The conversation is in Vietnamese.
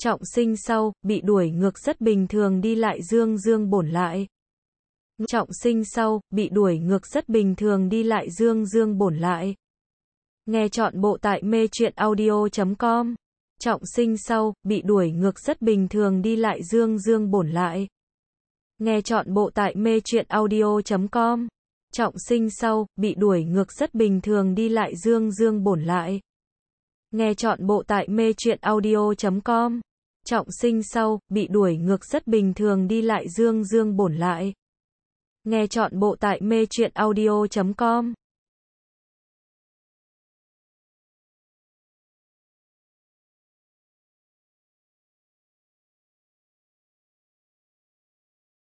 trọng sinh sau, bị đuổi ngược rất bình thường đi lại dương dương bổn lại. Trọng sinh sau, bị đuổi ngược rất bình thường đi lại dương dương bổn lại. Nghe chọn bộ tại mê truyện audio.com. Trọng sinh sau, bị đuổi ngược rất bình thường đi lại dương dương bổn lại. Nghe chọn bộ tại mê truyện audio.com. Trọng sinh sau, bị đuổi ngược rất bình thường đi lại dương dương bổn lại. Nghe chọn bộ tại mê truyện audio.com trọng sinh sau, bị đuổi ngược rất bình thường đi lại dương dương bổn lại. Nghe chọn bộ tại mê chuyện audio.com